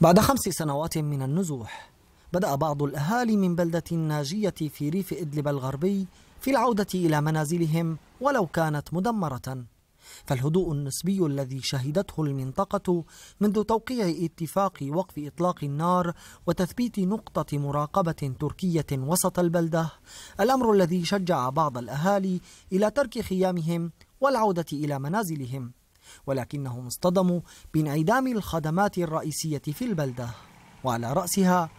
بعد خمس سنوات من النزوح بدأ بعض الأهالي من بلدة ناجية في ريف إدلب الغربي في العودة إلى منازلهم ولو كانت مدمرة فالهدوء النسبي الذي شهدته المنطقة منذ توقيع اتفاق وقف إطلاق النار وتثبيت نقطة مراقبة تركية وسط البلدة الأمر الذي شجع بعض الأهالي إلى ترك خيامهم والعودة إلى منازلهم ولكنهم اصطدموا بانعدام الخدمات الرئيسية في البلدة وعلى رأسها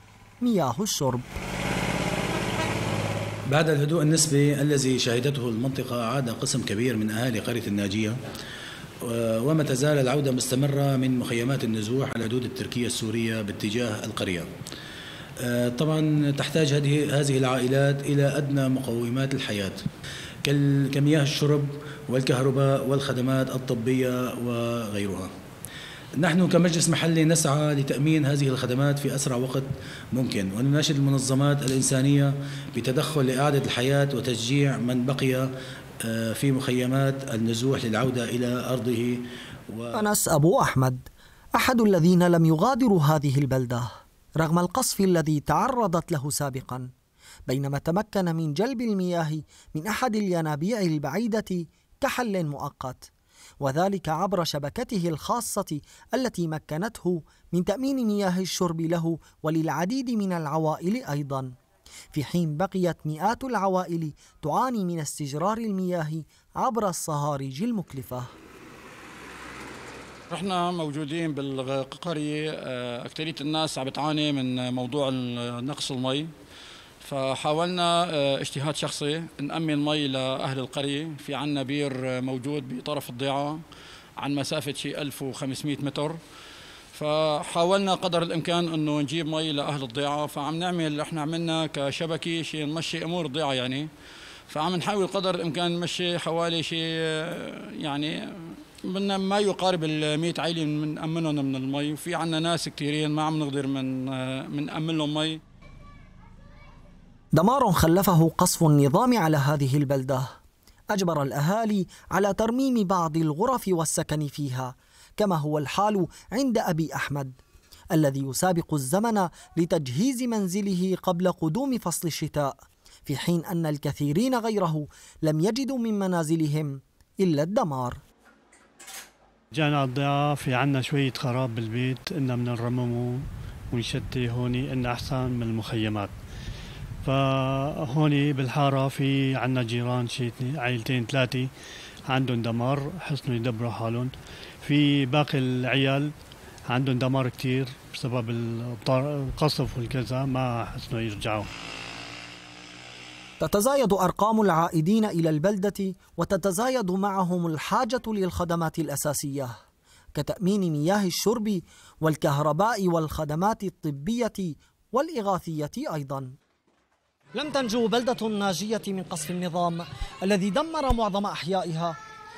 مياه الشرب بعد الهدوء النسبي الذي شهدته المنطقة عاد قسم كبير من أهالي قرية الناجية وما تزال العودة مستمرة من مخيمات النزوح على الحدود التركية السورية باتجاه القرية آه، طبعا تحتاج هذه هذه العائلات إلى أدنى مقومات الحياة كمياه الشرب والكهرباء والخدمات الطبية وغيرها نحن كمجلس محلي نسعى لتأمين هذه الخدمات في أسرع وقت ممكن ونناشد المنظمات الإنسانية بتدخل لإعادة الحياة وتشجيع من بقي آه، في مخيمات النزوح للعودة إلى أرضه و... أنس أبو أحمد أحد الذين لم يغادروا هذه البلدة رغم القصف الذي تعرضت له سابقا بينما تمكن من جلب المياه من أحد الينابيع البعيدة كحل مؤقت وذلك عبر شبكته الخاصة التي مكنته من تأمين مياه الشرب له وللعديد من العوائل أيضا في حين بقيت مئات العوائل تعاني من استجرار المياه عبر الصهاريج المكلفة احنا موجودين بالقرية اكثرية الناس عم بتعاني من موضوع نقص المي فحاولنا آه، اجتهاد شخصي نأمن مي لأهل القرية في عنا بير آه، موجود بطرف الضيعة عن مسافة شي 1500 متر فحاولنا قدر الامكان انه نجيب مي لاهل الضيعه فعم نعمل احنا عملنا كشبكه شيء نمشي امور الضيعه يعني فعم نحاول قدر الامكان نمشي حوالي شيء آه، يعني بدنا ما يقارب ال 100 عائله بنامنهم من, من المي وفي عندنا ناس كثيرين ما عم نقدر من من امن لهم مي دمار خلفه قصف النظام على هذه البلدة أجبر الأهالي على ترميم بعض الغرف والسكن فيها كما هو الحال عند أبي أحمد الذي يسابق الزمن لتجهيز منزله قبل قدوم فصل الشتاء في حين أن الكثيرين غيره لم يجدوا من منازلهم إلا الدمار جانا الضعاف في شوية خراب بالبيت إن بدنا نرممه ونشتي هوني إن أحسن من المخيمات فهون بالحارة في عنا جيران شي عائلتين ثلاثة عندهم دمار حسنوا يدبروا حالهم في باقي العيال عندهم دمار كتير بسبب القصف والكذا ما حسنوا يرجعوا تتزايد ارقام العائدين الى البلده وتتزايد معهم الحاجه للخدمات الاساسيه كتامين مياه الشرب والكهرباء والخدمات الطبيه والاغاثيه ايضا لم تنجو بلدة ناجية من قصف النظام الذي دمر معظم أحيائها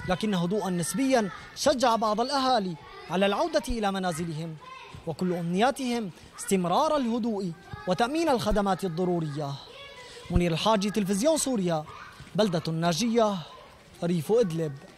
لكن هدوءا نسبيا شجع بعض الأهالي على العودة إلى منازلهم وكل أمنياتهم استمرار الهدوء وتأمين الخدمات الضرورية منير الحاجي تلفزيون سوريا بلدة ناجية ريف إدلب